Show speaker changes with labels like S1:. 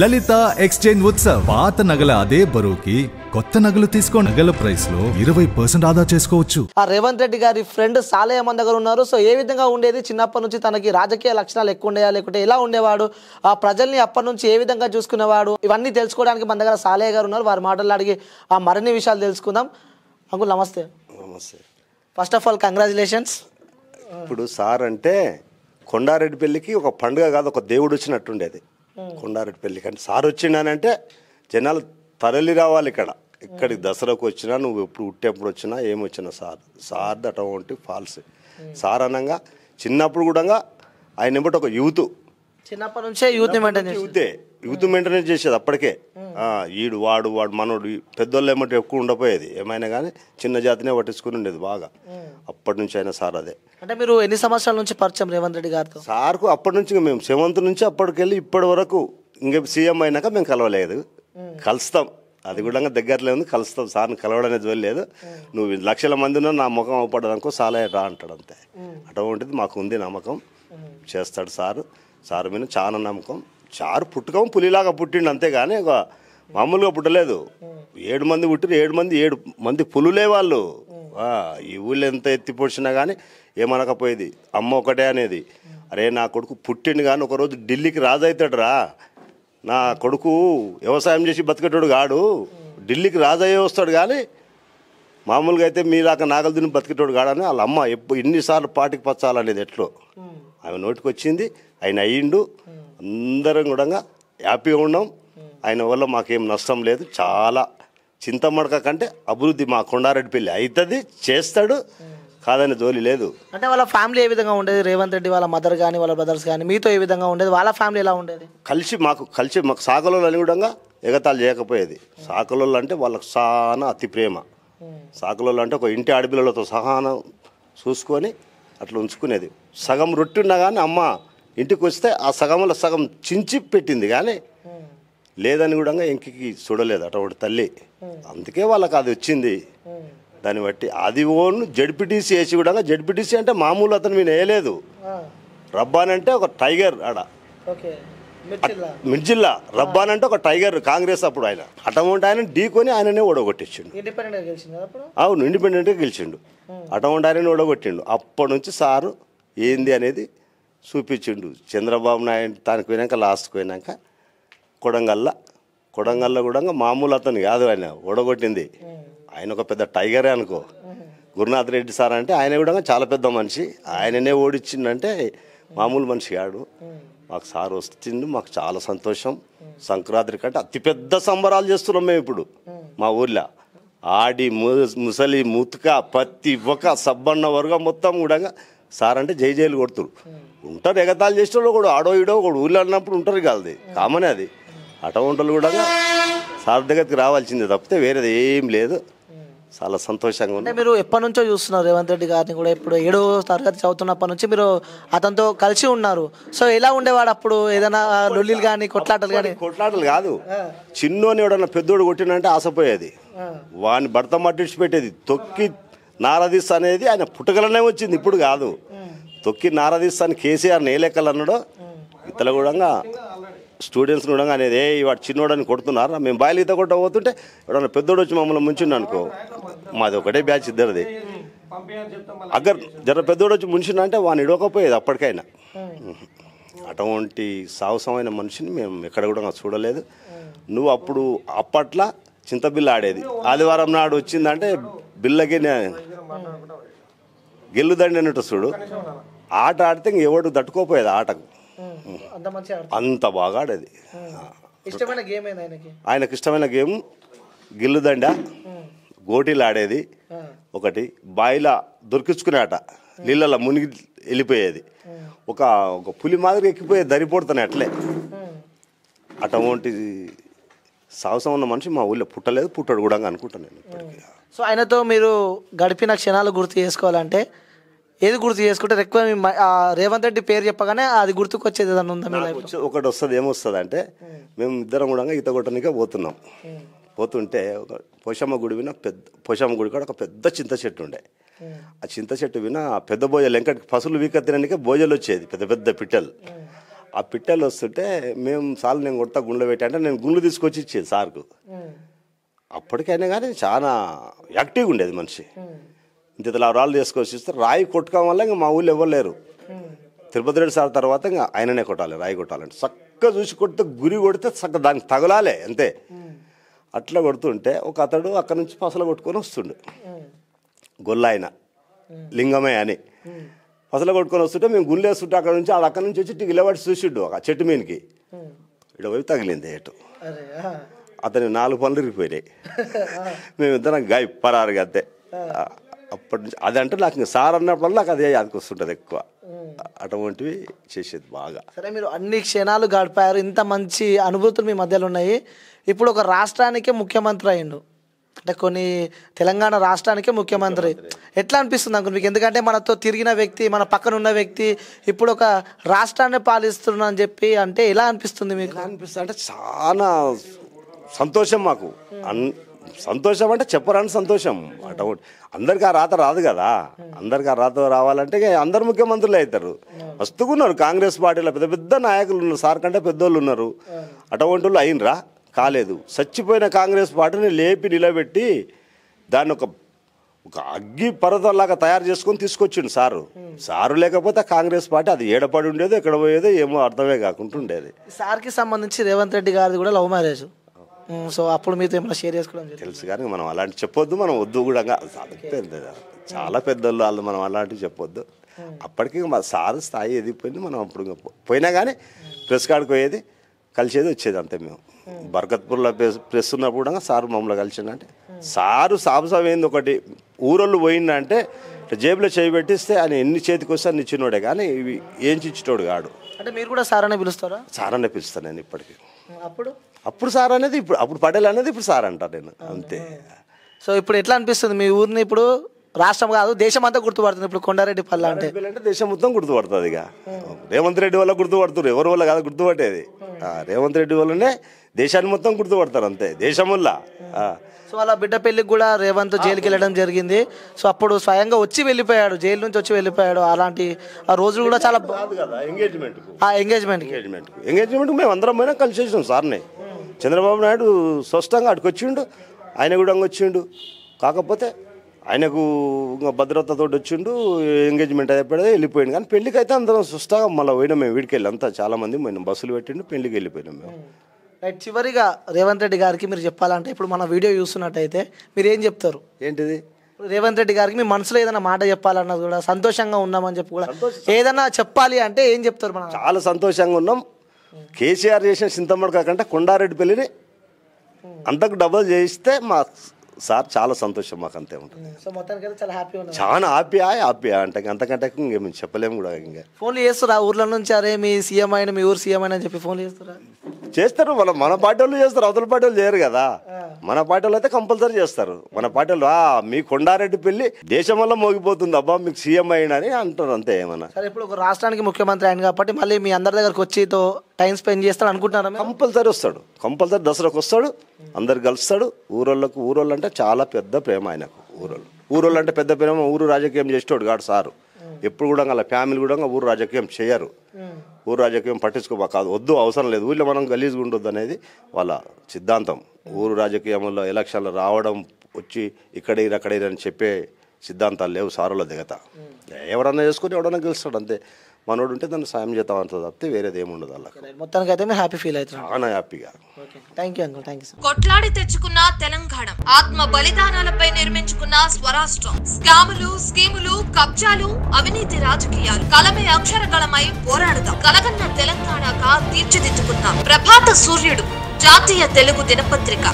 S1: లలిత exchange Utsav పాత నగల అదే బరువుకి కొత్త నగలు తీసుకో నగల ప్రైస్ లో ఇరవై పర్సెంట్ ఆదా చేసుకోవచ్చు
S2: ఆ రేవంత్ రెడ్డి గారి ఫ్రెండ్ సాలయ్య దగ్గర ఉన్నారు సో ఏ విధంగా ఉండేది చిన్నప్పటి నుంచి తనకి రాజకీయ లక్షణాలు ఎక్కువ ఉండేయా లేకుంటే ఎలా ఉండేవాడు ఆ ప్రజల్ని అప్పటి నుంచి ఏ విధంగా చూసుకునేవాడు ఇవన్నీ తెలుసుకోవడానికి మన దగ్గర సాలయ్య గారు ఉన్నారు వారి మాటలు అడిగి ఆ మరిన్ని విషయాలు తెలుసుకుందాం అంకు నమస్తే
S1: నమస్తే ఫస్ట్ ఆఫ్ ఆల్ కంగ్రాచులేషన్స్ ఇప్పుడు సార్ అంటే కొండారెడ్డి పెళ్లికి ఒక పండుగ కాదు ఒక దేవుడు వచ్చినట్టుండేది కొండారెడ్డి పెళ్లి కానీ సార్ వచ్చిండనంటే జనాలు తరలి రావాలి ఇక్కడ ఇక్కడికి దసరాకు వచ్చినా నువ్వు ఎప్పుడు ఉట్టేప్పుడు వచ్చినా ఏమొచ్చినా సార్ సార్ దట ఫాల్స్ సార్ అనగా చిన్నప్పుడు కూడా ఆయన ఒక యూత్
S2: చిన్నప్పటి నుంచే యూత్ యూతే
S1: యూత్ మెయింటైన్ చేసేది అప్పటికే ఈడు వాడు వాడు మనోడు పెద్దోళ్ళు ఏమంటే ఎక్కువ ఉండపోయేది ఏమైనా కానీ చిన్న జాతినే పట్టించుకుని ఉండేది బాగా అప్పటి నుంచి అయినా సార్ అదే
S2: అంటే మీరు ఎన్ని సంవత్సరాల నుంచి పరిచయం రేవంత్ రెడ్డి గారితో
S1: సార్కు అప్పటి నుంచి మేము సెవెంత్ నుంచి అప్పటికెళ్ళి ఇప్పటి వరకు ఇంకా సీఎం అయినాక మేము కలవలేదు కలుస్తాం అది కూడా దగ్గరలో ఉంది కలుస్తాం సార్ని కలవడనేది వెళ్ళలేదు నువ్వు లక్షల మంది ఉన్నా నా ముఖం అవపడదనుకో సాలే రా అంటాడు అంతే అటువంటిది మాకు ఉంది నమ్మకం చేస్తాడు సారు సార్ మీద చాలా నమ్మకం చారు పుట్టుకం పులిలాగా పుట్టిండు అంతేగాని ఒక మామూలుగా పుట్టలేదు ఏడు మంది పుట్టిరు ఏడు మంది ఏడు మంది పులులే వాళ్ళు ఈ ఊళ్ళో ఎంత ఎత్తి పొడిచినా కానీ ఏమనకపోయేది అమ్మ ఒకటే అనేది అరే నా కొడుకు పుట్టిండు కానీ ఒకరోజు ఢిల్లీకి రాజు రా నా కొడుకు వ్యవసాయం చేసి బతికేటోడు కాడు ఢిల్లీకి రాజు అయ్యే వస్తాడు కానీ మామూలుగా అయితే మీలాగా నాగలదుని బతికేటోడు కాడని వాళ్ళ అమ్మ ఎప్పుడు ఇన్నిసార్లు పాటికి పచ్చాలనేది ఎట్లో ఆమె నోటికి వచ్చింది ఆయన అయ్యిండు అందరం కూడా హ్యాపీగా ఉన్నాం ఆయన వల్ల మాకేం నష్టం లేదు చాలా చింతమడక కంటే అభివృద్ధి మా కొండారెడ్డిపల్లి అవుతుంది చేస్తాడు కాదని జోలి లేదు
S2: అంటే వాళ్ళ ఫ్యామిలీ ఏ విధంగా ఉండేది రేవంత్ రెడ్డి వాళ్ళ మదర్ కానీ వాళ్ళ బ్రదర్స్ కానీ మీతో ఏ విధంగా ఉండేది వాళ్ళ ఫ్యామిలీ ఎలా ఉండేది
S1: కలిసి మాకు కలిసి మాకు సాకలో అనుగుణంగా ఎగతాలు చేయకపోయేది సాకలోళ్ళు అంటే వాళ్ళకు చాలా అతి ప్రేమ సాకలోళ్ళు అంటే ఒక ఇంటి ఆడపిల్లలతో సహానం చూసుకొని అట్లా ఉంచుకునేది సగం రొట్టి ఉన్నా కానీ అమ్మ ఇంటికి వస్తే ఆ సగంలో సగం చించి పెట్టింది కానీ లేదని కూడా ఇంకికి చూడలేదు అటువంటి తల్లి అందుకే వాళ్ళకి అది వచ్చింది దాన్ని బట్టి అది ఓన్ జడ్పిటీసీ వేసి కూడా జడ్పిటీసీ అంటే మామూలు అతను మేము వేయలేదు రబ్బాన్ అంటే ఒక టైగర్ ఆడ మిర్జిల్లా రబ్బాన్ అంటే ఒక టైగర్ కాంగ్రెస్ అప్పుడు ఆయన అటమౌంట్ ఆయన ఢీకొని ఆయననే ఓడగొట్టించిండు అవును ఇండిపెండెంట్గా గెలిచిండు అటమౌంట్ ఆయన ఓడగొట్టిండు అప్పటి నుంచి సారు ఏంది అనేది చూపించిండు చంద్రబాబు నాయుడు తనకు పోయినాక లాస్ట్కి పోయినాక కొడంగల్ల కొడంగల్ల కూడా మామూలు అతను కాదు ఆయన ఓడగొట్టింది ఆయన ఒక పెద్ద టైగరే అనుకో గురునాథ్ రెడ్డి సార్ అంటే ఆయన కూడా చాలా పెద్ద మనిషి ఆయననే ఓడిచ్చిండంటే మామూలు మనిషి కాడు మాకు సార్ వచ్చింది మాకు చాలా సంతోషం సంక్రాంతి కంటే అతిపెద్ద సంబరాలు చేస్తున్నాం మేము ఇప్పుడు మా ఊర్లో ఆడి ముసలి ముతుక పత్తి ఒక సబ్బన్న వర్గం మొత్తం కూడా సార్ అంటే జై జైలు కొడుతురు ఉంటారు ఎగతాలు చేసేవాళ్ళు కూడా ఆడో ఈడో కూడా ఊళ్ళో అన్నప్పుడు ఉంటారు కాదు కామనే అది అటవంటలు కూడా సార్ దగ్గరికి రావాల్సిందే తప్పితే వేరేది ఏం లేదు చాలా సంతోషంగా ఉంది
S2: మీరు ఎప్పటి నుంచో చూస్తున్నారు రేవంత్ రెడ్డి గారిని కూడా ఇప్పుడు ఏడో తరగతి చదువుతున్నప్పటి నుంచి మీరు అతనితో కలిసి ఉన్నారు సో ఎలా ఉండేవాడు అప్పుడు ఏదైనా లొల్లిలు కానీ కొట్లాటలు కానీ
S1: కొట్లాటలు కాదు చిన్నోని ఎవడన్నా పెద్దోడు కొట్టినంటే ఆశపోయేది వాడిని భర్త మట్టించి పెట్టేది తొక్కి నారదీస్ అనేది ఆయన పుట్టుకలనే వచ్చింది ఇప్పుడు కాదు తొక్కి అని కేసీఆర్ నేలెక్కలు అన్నాడో ఇతల కూడా స్టూడెంట్స్ కూడా అనేది ఏ వాడు చిన్నోడని కొడుతున్నారు మేము బాయలు ఈత కొట్ట పోతుంటే ఎవడన్నా పెద్దోడు వచ్చి మమ్మల్ని ముంచిండు అనుకో మాది ఒకటే బ్యాచ్ ఇద్దరిది అగర్ జర పెద్దోడు వచ్చి ముంచిన అంటే వాడిని ఇడవకపోయేది అప్పటికైనా అటువంటి సాహసమైన మనిషిని మేము ఎక్కడ కూడా చూడలేదు నువ్వు అప్పుడు అప్పట్లో చింతబిల్ల ఆడేది ఆదివారం నాడు వచ్చిందంటే బిల్లకి గెల్లుదండి అన్నట్టు చూడు ఆట ఆడితే ఇంక ఎవడు తట్టుకోపోయేది ఆటకు అంత బాగా ఆడేది ఆయనకి ఇష్టమైన గేమ్ గిల్లుదండ గోటీలు ఆడేది ఒకటి బాయిలా దొరికించుకునే ఆట నీళ్ళలో మునిగి వెళ్ళిపోయేది ఒక ఒక పులి మాదిరి ఎక్కిపోయే దరిపోడుతాను అట్లే అటువంటి సాహసం ఉన్న మనిషి మా ఊళ్ళో పుట్టలేదు పుట్టడు కూడా అనుకుంటాను నేను
S2: ఇప్పటికీ సో ఆయనతో మీరు గడిపిన క్షణాలు గుర్తు చేసుకోవాలంటే ఏది గుర్తు చేసుకుంటే ఎక్కువ రేవంత్ రెడ్డి పేరు చెప్పగానే అది గుర్తుకొచ్చేది వచ్చేది ఉందా
S1: ఒకటి వస్తుంది ఏమొస్తుంది అంటే మేము ఇద్దరం కూడా ఈత కొట్టడానికే పోతున్నాం పోతుంటే ఒక పోషమ్మ గుడి విన పెద్ద పోషమ్మ గుడి కూడా ఒక పెద్ద చింత చెట్టు ఉండే ఆ చింత చెట్టు విన పెద్ద బోజలు వెంకట పసులు వీకెత్తినానికే బోజలు వచ్చేది పెద్ద పెద్ద పిట్టలు ఆ పిట్టలు వస్తుంటే మేము సార్లు నేను కొడతా గుండె పెట్టా అంటే నేను గుండ్లు తీసుకొచ్చి ఇచ్చేది సార్కు అప్పటికైనా కానీ చాలా యాక్టివ్గా ఉండేది మనిషి ఇంత ఇలా రాళ్ళు తీసుకొచ్చి రాయి కొట్టుకోవడం వల్ల ఇంకా మా ఊళ్ళో ఎవరు లేరు తిరుపతి రెడ్డి సార్ తర్వాత ఇంకా ఆయననే కొట్టాలి రాయి కొట్టాలంటే చక్కగా చూసి కొడితే గురి కొడితే చక్క దానికి తగలాలే అంతే అట్లా కొడుతుంటే ఒక అతడు అక్కడ నుంచి పసలు కొట్టుకొని వస్తుండు గొల్ల లింగమే అని పసలు కొట్టుకొని వస్తుంటే మేము గుళ్ళు వేస్తుంటే అక్కడ నుంచి అక్కడ నుంచి వచ్చి నిలబడి చూసిండు ఆ చెట్టు మీనికి ఇటు వైపు తగిలింది ఎటు అతని నాలుగు పనులు ఇరిగిపోయినాయి మేమిద్దరం గాయ పరారు అంతే అప్పటి నుంచి అదంటే నాకు ఇంకా సార్ అన్నప్పుడు నాకు అదే వస్తుంటుంది ఎక్కువ అటువంటివి చేసేది బాగా
S2: సరే మీరు అన్ని క్షణాలు గడిపారు ఇంత మంచి అనుభూతులు మీ మధ్యలో ఉన్నాయి ఇప్పుడు ఒక రాష్ట్రానికే ముఖ్యమంత్రి అయ్యిండు అంటే కొన్ని తెలంగాణ రాష్ట్రానికే ముఖ్యమంత్రి ఎట్లా అనిపిస్తుంది అంకుల్ మీకు ఎందుకంటే మనతో తిరిగిన వ్యక్తి మన పక్కన ఉన్న వ్యక్తి ఇప్పుడు ఒక రాష్ట్రాన్ని పాలిస్తున్నా అని చెప్పి అంటే ఎలా అనిపిస్తుంది మీకు అనిపిస్తుంది అంటే
S1: చాలా సంతోషం మాకు అన్ సంతోషం అంటే చెప్పరాని సంతోషం అట అందరికి ఆ రాత రాదు కదా అందరికి ఆ రాత రావాలంటే అందరు ముఖ్యమంత్రులు అవుతారు మస్తుగా కాంగ్రెస్ పార్టీలో పెద్ద పెద్ద నాయకులు ఉన్నారు సార్ కంటే పెద్దోళ్ళు ఉన్నారు అటువంటి వాళ్ళు అయినరా కాలేదు చచ్చిపోయిన కాంగ్రెస్ పార్టీని లేపి నిలబెట్టి దాన్ని ఒక ఒక అగ్గి పర్వతంలాగా తయారు చేసుకొని తీసుకొచ్చిండు సారు సారు లేకపోతే కాంగ్రెస్ పార్టీ అది ఏడపడి ఉండేదో ఎక్కడ పోయేదో ఏమో అర్థమే కాకుండా ఉండేది
S2: సార్కి సంబంధించి రేవంత్ రెడ్డి గారిది కూడా లవ్ మ్యారేజ్ సో అప్పుడు మీతో ఏమైనా షేర్ చేసుకోవడం
S1: తెలుసు కానీ మనం అలాంటి చెప్పొద్దు మనం వద్దు కూడా చాలా పెద్దోళ్ళు వాళ్ళు మనం అలాంటివి చెప్పొద్దు అప్పటికి మా సార్ స్థాయి ఎదిగిపోయింది మనం అప్పుడు పోయినా కానీ ప్రెస్ కార్డుకు పోయేది కలిసేది వచ్చేది అంతే మేము బర్గత్పూర్లో ప్రెస్ ఉన్నప్పుడు కూడా సారు మమ్మల్ని కలిసిండంటే సారు సాబసాబ్ ఏంది ఒకటి ఊరోళ్ళు పోయిందంటే జేబులో చేయి పెట్టిస్తే ఆయన ఎన్ని చేతికి వస్తే అని ఇచ్చినోడే కానీ ఏం చిచ్చినోడు కాడు
S2: అంటే మీరు కూడా సారనే పిలుస్తారా
S1: సారనే పిలుస్తాను నేను ఇప్పటికీ అప్పుడు అప్పుడు సార్ అనేది ఇప్పుడు అప్పుడు పడేలు అనేది ఇప్పుడు సార్ అంటారు నేను అంతే సో ఇప్పుడు ఎట్లా అనిపిస్తుంది
S2: మీ ఊరిని ఇప్పుడు రాష్ట్రం కాదు దేశం అంతా గుర్తుపడుతుంది ఇప్పుడు కొండారెడ్డి పల్లె అంటే
S1: అంటే దేశం మొత్తం గుర్తుపడుతుంది ఇక రేవంత్ రెడ్డి వల్ల గుర్తుపడుతున్నారు ఎవరి వల్ల కాదు గుర్తుపట్టేది రేవంత్ రెడ్డి వల్లనే దేశాన్ని మొత్తం గుర్తుపడతారు అంతే దేశం వల్ల
S2: సో అలా బిడ్డ పెళ్లికి కూడా రేవంత్ జైలుకి వెళ్ళడం జరిగింది సో అప్పుడు స్వయంగా వచ్చి వెళ్ళిపోయాడు జైలు నుంచి వచ్చి వెళ్ళిపోయాడు అలాంటి ఆ రోజులు కూడా చాలా
S1: ఎంగేజ్మెంట్ ఎంగేజ్మెంట్ ఎంగేజ్మెంట్ మేము అందరం పోయినా కలిసి సార్ని చంద్రబాబు నాయుడు స్పష్టంగా అటుకొచ్చిండు ఆయన కూడా వచ్చిండు కాకపోతే ఆయనకు ఇంకా భద్రతతో వచ్చిండు ఎంగేజ్మెంట్ అయిపోయాడు వెళ్ళిపోయింది కానీ పెళ్లికి అయితే అందరం స్పష్టంగా మళ్ళీ పోయినాం మేము వీడికి వెళ్ళి అంతా చాలామంది మేము బస్సులు పెట్టిండు పెళ్లికి వెళ్ళిపోయినాం మేము
S2: రైట్ చివరిగా రేవంత్ రెడ్డి గారికి మీరు చెప్పాలంటే ఇప్పుడు మన వీడియో చూస్తున్నట్టయితే మీరు ఏం చెప్తారు ఏంటిది రేవంత్ రెడ్డి గారికి మీ మనసులో ఏదైనా మాట చెప్పాలన్నది కూడా సంతోషంగా ఉన్నామని చెప్పి కూడా
S1: ఏదైనా చెప్పాలి అంటే ఏం చెప్తారు మనం చాలా సంతోషంగా ఉన్నాం కేసీఆర్ చేసిన చింతమ్మడికా కంటే కొండారెడ్డిపల్లిని అంతకు డబల్ చేయిస్తే మా సార్ చాలా సంతోషం మాకు అంతే ఉంటుంది
S2: చాలా హ్యాపీ చాలా
S1: హ్యాపీయా హ్యాపీయా అంటే అంతకంటే ఇంకా మేము చెప్పలేము కూడా ఇంకా
S2: ఫోన్లు చేస్తారా ఊర్ల నుంచి అరే మీ సీఎం అయినా మీ ఊరు సీఎం అయిన అని చెప్పి ఫోన్లు చేస్తారా
S1: చేస్తారు మన మన పార్టీ వాళ్ళు చేస్తారు అవతల పార్టీ చేయరు కదా మన పార్టీ అయితే కంపల్సరీ చేస్తారు మన పార్టీ వాళ్ళు మీ కొండారెడ్డి పెళ్లి దేశం వల్ల మోగిపోతుంది అబ్బా మీకు సీఎం అయిన అని అంటారు అంతే ఏమన్నా
S2: సరే ఇప్పుడు ఒక రాష్ట్రానికి ముఖ్యమంత్రి ఆయన కాబట్టి మళ్ళీ మీ అందరి దగ్గరకు వచ్చి టైం స్పెండ్ చేస్తాడు అనుకుంటున్నారా కంపల్సరీ వస్తాడు
S1: కంపల్సరీ దసరాకు వస్తాడు అందరు కలుస్తాడు ఊరళ్ళకు ఊరోళ్ళు అంటే చాలా పెద్ద ప్రేమ ఆయనకు ఊరళ్ళు ఊరళ్ళు అంటే పెద్ద ప్రేమ ఊరు రాజకీయం చేసేవాడు కాడు సారు ఎప్పుడు కూడా అలా ఫ్యామిలీ కూడా ఊరు రాజకీయం చేయరు ఊరు రాజకీయం పట్టించుకోబా కాదు వద్దు అవసరం లేదు ఊళ్ళో మనం గలీజ్గా ఉండొద్దు అనేది వాళ్ళ సిద్ధాంతం ఊరు రాజకీయంలో ఎలక్షన్లు రావడం వచ్చి ఇక్కడ ఇక్కడ అని చెప్పే సిద్ధాంతాలు లేవు సారుల దిగత ఎవరన్నా చేసుకుని ఎవడన్నా గెలుస్తాడు అంతే మనోడు ఉంటే దాన్ని సాయం చేద్దాం అంత తప్పితే వేరేది ఏమి ఉండదు అలా
S2: మొత్తానికి అయితే హ్యాపీ ఫీల్ అవుతుంది
S1: చాలా హ్యాపీగా thank you uncle thank you
S2: కొట్లాడి తెచ్చుకున్న తెలంగాణ ఆత్మ బలిదానాలపై నిర్మించుకున్న స్వరాష్ట్రం స్కాములు స్కీములు కబ్జాలు అవినీతి రాజకీయాలు కలమే
S3: అక్షరగళమై పోరాడుతాం కలగన్న తెలంగాణగా తీర్చిదిద్దుకుందాం ప్రభాత సూర్యుడు జాతీయ తెలుగు దినపత్రిక